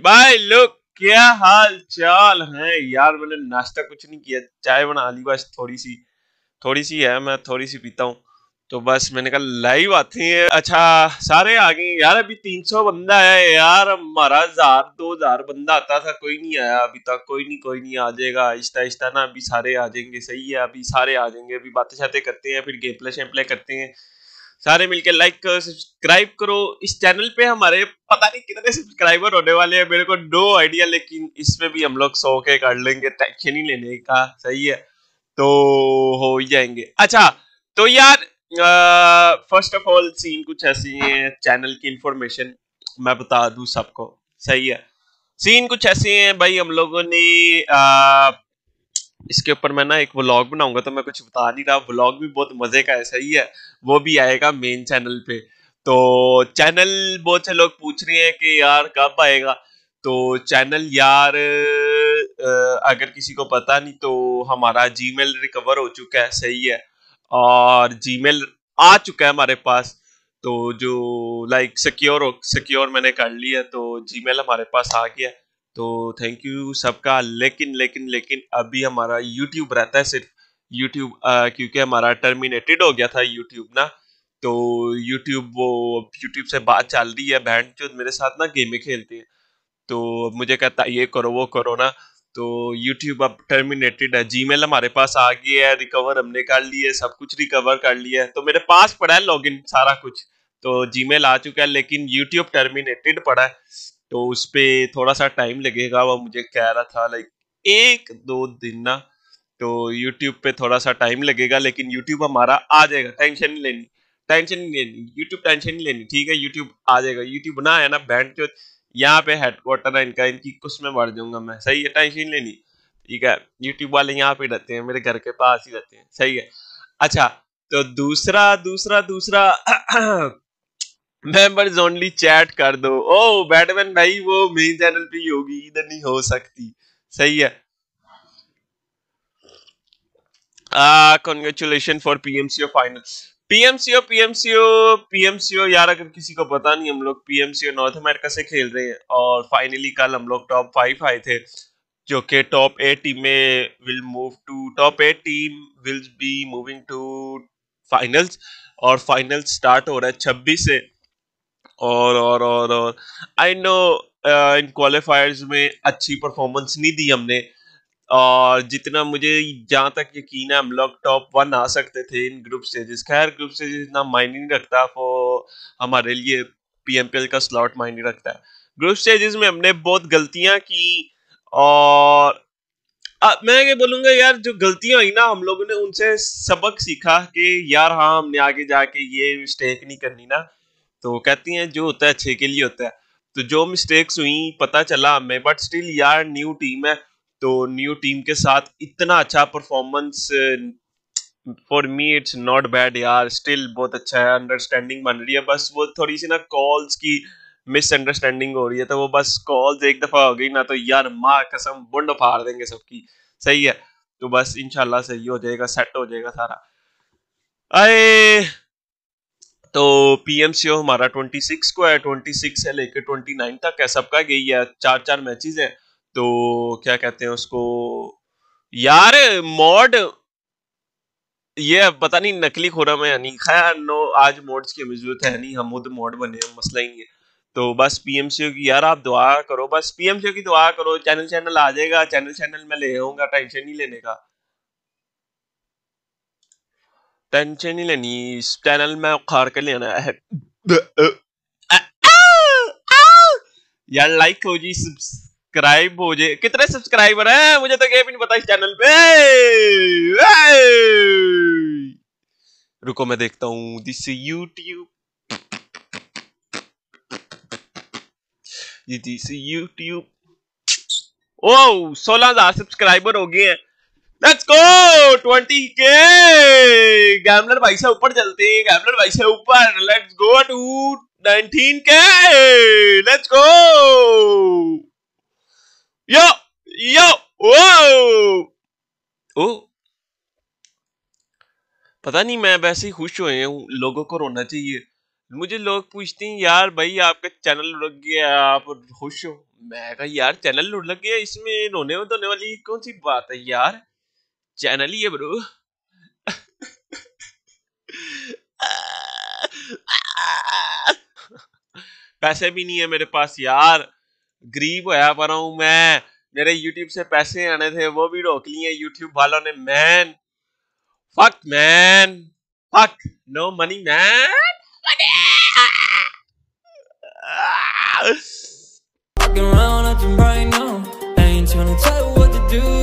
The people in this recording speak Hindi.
भाई लुक क्या हाल चाल है यार मैंने नाश्ता कुछ नहीं किया चाय बना ली बस थोड़ी सी थोड़ी सी है मैं थोड़ी सी पीता हूँ तो बस मैंने कहा लाइव आते हैं अच्छा सारे आ गए यार अभी 300 बंदा है यार हमारा हजार दो हजार बंदा आता था कोई नहीं आया अभी तक कोई नहीं कोई नहीं आ जाएगा आहिस्ता आहिस्ता ना अभी सारे आ जाएंगे सही है अभी सारे आ जाएंगे अभी बातें शातें करते हैं फिर गेम प्ले शेम प्ले करते हैं सारे मिलके लाइक करो सब्सक्राइब करो इस चैनल पे हमारे पता नहीं कितने सब्सक्राइबर होने वाले हैं मेरे को नो आइडिया लेकिन इसमें भी हम लोग सौ के कर लेंगे टेंशन ही लेने का सही है तो हो जाएंगे अच्छा तो यार फर्स्ट ऑफ ऑल सीन कुछ ऐसी है चैनल की इंफॉर्मेशन मैं बता दू सबको सही है सीन कुछ ऐसे हैं भाई हम लोगों ने आ, uh, इसके ऊपर मैं ना एक व्लॉग बनाऊंगा तो मैं कुछ बता नहीं रहा व्लॉग भी बहुत मजे का ऐसा ही है वो भी आएगा मेन चैनल पे तो चैनल बहुत से लोग पूछ रहे हैं कि यार कब आएगा तो चैनल यार अगर किसी को पता नहीं तो हमारा जीमेल रिकवर हो चुका है सही है और जीमेल आ चुका है हमारे पास तो जो लाइक सिक्योर हो सिक्योर मैंने कर लिया तो जीमेल हमारे पास आ गया तो थैंक यू सबका लेकिन लेकिन लेकिन अभी हमारा यूट्यूब रहता है सिर्फ यूट्यूब क्योंकि हमारा टर्मिनेटेड हो गया था यूट्यूब ना तो यूट्यूब वो यूट्यूब से बात चल रही है बहन जो मेरे साथ ना गेमें खेलती है तो मुझे कहता ये करो वो करो ना तो यूट्यूब अब टर्मिनेटेड है जीमेल हमारे पास आ गई है रिकवर हमने कर लिया है सब कुछ रिकवर कर लिया है तो मेरे पास पड़ा है लॉग सारा कुछ तो जी आ चुका है लेकिन यूट्यूब टर्मिनेटेड पड़ा है तो उस पर थोड़ा सा टाइम लगेगा वो मुझे कह रहा था लाइक एक दो दिन ना तो यूट्यूब पे थोड़ा सा टाइम लगेगा लेकिन यूट्यूब हमारा आ जाएगा टेंशन नहीं लेनी टेंशन नहीं लेनी यूट्यूब टेंशन नहीं लेनी ठीक है यूट्यूब आ जाएगा यूट्यूब ना है ना बैंड जो यहाँ पे हेडक्वार्टर है इनका इनकी कुछ में बढ़ जाऊंगा मैं सही है टेंशन लेनी ठीक है यूट्यूब वाले यहाँ पे रहते हैं मेरे घर के पास ही रहते हैं सही है अच्छा तो दूसरा दूसरा दूसरा मेंबर्स ओनली चैट कर दो ओ बैटमैन भाई वो मेन चैनल पे ही होगी इधर नहीं हो सकती सही है congratulation for PMCO final PMCO PMCO PMCO यार अगर किसी को पता नहीं हम लोग पीएमसीओ नॉर्थ अमेरिका से खेल रहे हैं और फाइनली कल हम लोग टॉप फाइव आए थे जो कि टॉप एट टीम में will move to top eight team will be moving to finals और फाइनल स्टार्ट हो रहा है छब्बीस से और और और और आई नो इन क्वालिफायर्स में अच्छी परफॉर्मेंस नहीं दी हमने और जितना मुझे जहाँ तक यकीन है हम लोग टॉप वन आ सकते थे इन ग्रुप स्टेजेस खैर ग्रुप स्टेजेस इतना मायने नहीं रखता वो हमारे लिए पीएमपीएल का स्लॉट मायने रखता है ग्रुप स्टेजेस में हमने बहुत गलतियाँ की और आ, मैं ये बोलूंगा यार जो गलतियां हुई ना हम लोगों ने उनसे सबक सीखा कि यार हाँ हमने आगे जाके ये मिस्टेक नहीं करनी ना तो कहती हैं जो होता है अच्छे के लिए होता है तो जो मिस्टेक्स हुई पता चला हमें बट स्टिल यार न्यू टीम है तो न्यू टीम के साथ इतना अच्छा performance for me it's not bad यार स्टिल बहुत अच्छा है अंडरस्टैंडिंग बन रही है बस वो थोड़ी सी ना कॉल्स की मिसअंडरस्टैंडिंग हो रही है तो वो बस कॉल्स एक दफ़ा हो गई ना तो यार मार कसम बुंड फाड़ देंगे सबकी सही है तो बस इनशाला सही हो जाएगा सेट हो जाएगा सारा अरे तो पीएमसीओ हमारा 26 को है 26 से लेकर 29 तक है सबका यही है चार चार मैचेस हैं तो क्या कहते हैं उसको यार मॉड ये पता नहीं नकली खोरा में यानी खैर नो आज मोड्स की हमें जरूरत है नहीं हम खुद मोड बने मसला ही है तो बस पीएमसीओ की यार आप दुआ करो बस पीएमसीओ की दुआ करो चैनल चैनल आ जाएगा चैनल चैनल में ले आऊंगा टेंशन नहीं लेने का टेंशन नहीं लेनी इस चैनल में उखाड़ के लेना है यार लाइक हो जी सब्सक्राइब हो जे कितने सब्सक्राइबर हैं मुझे तो ये भी नहीं पता इस चैनल पे रुको मैं देखता हूं दिस यूट्यूब दिस यूट्यूब ओ सोलह हजार सब्सक्राइबर हो गए हैं लेट्स गो 20 के गैमलर भाई से ऊपर चलते हैं गैमलर भाई से ऊपर लेट्स गो टू 19 के लेट्स गो यो यो ओ ओ पता नहीं मैं वैसे ही खुश हुए हूँ लोगों को रोना चाहिए मुझे लोग पूछते हैं यार भाई आपका चैनल लुढ़क गया आप खुश हो मैं कहा यार चैनल लुढ़क गया इसमें रोने धोने वाली कौन सी बात है यार चैनल ही है ब्रो पैसे भी नहीं है मेरे पास यार गरीब होया पर हूं मैं मेरे यूट्यूब से पैसे आने थे वो भी रोक लिए यूट्यूब वालों ने man fuck man fuck no money man Fucking around at you right now. I ain't tryna tell you what to do.